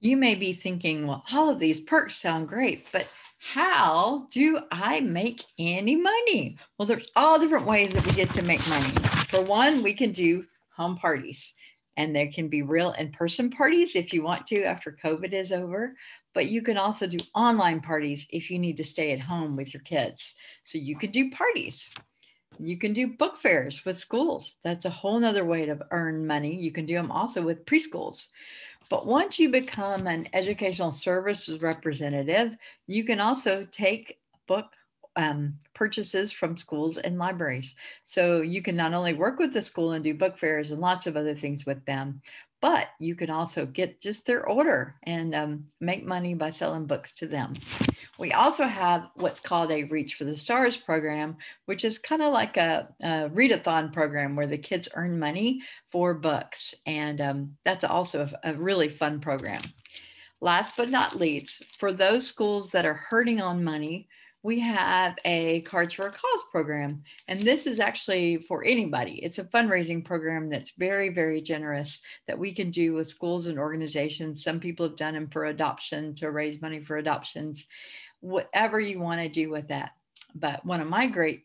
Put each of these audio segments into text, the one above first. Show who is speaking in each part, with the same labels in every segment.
Speaker 1: You may be thinking, well, all of these perks sound great, but how do I make any money? Well, there's all different ways that we get to make money. For one, we can do home parties, and there can be real in person parties if you want to after COVID is over, but you can also do online parties if you need to stay at home with your kids. So you could do parties. You can do book fairs with schools. That's a whole nother way to earn money. You can do them also with preschools. But once you become an educational services representative, you can also take book um, purchases from schools and libraries. So you can not only work with the school and do book fairs and lots of other things with them, but you can also get just their order and um, make money by selling books to them. We also have what's called a Reach for the Stars program, which is kind of like a, a readathon program where the kids earn money for books. And um, that's also a, a really fun program. Last but not least, for those schools that are hurting on money, we have a Cards for a Cause program. And this is actually for anybody. It's a fundraising program that's very, very generous that we can do with schools and organizations. Some people have done them for adoption to raise money for adoptions, whatever you want to do with that. But one of my great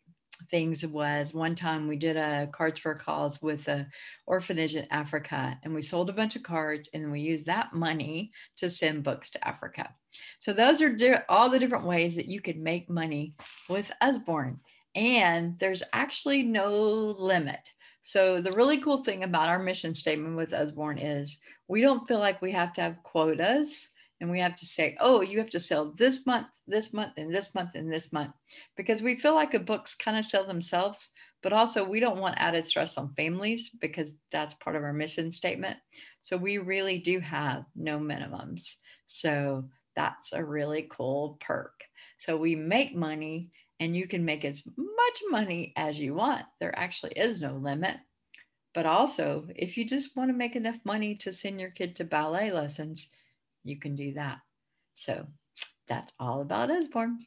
Speaker 1: things was one time we did a cards for a cause with an orphanage in Africa, and we sold a bunch of cards, and we used that money to send books to Africa. So those are di- all the different ways that you could make money with Usborne, and there's actually no limit. So the really cool thing about our mission statement with Usborne is we don't feel like we have to have quotas and we have to say, oh, you have to sell this month, this month, and this month, and this month, because we feel like the books kind of sell themselves, but also we don't want added stress on families because that's part of our mission statement. So we really do have no minimums. So that's a really cool perk. So we make money and you can make as much money as you want. There actually is no limit. But also, if you just want to make enough money to send your kid to ballet lessons, you can do that. So that's all about Esborn.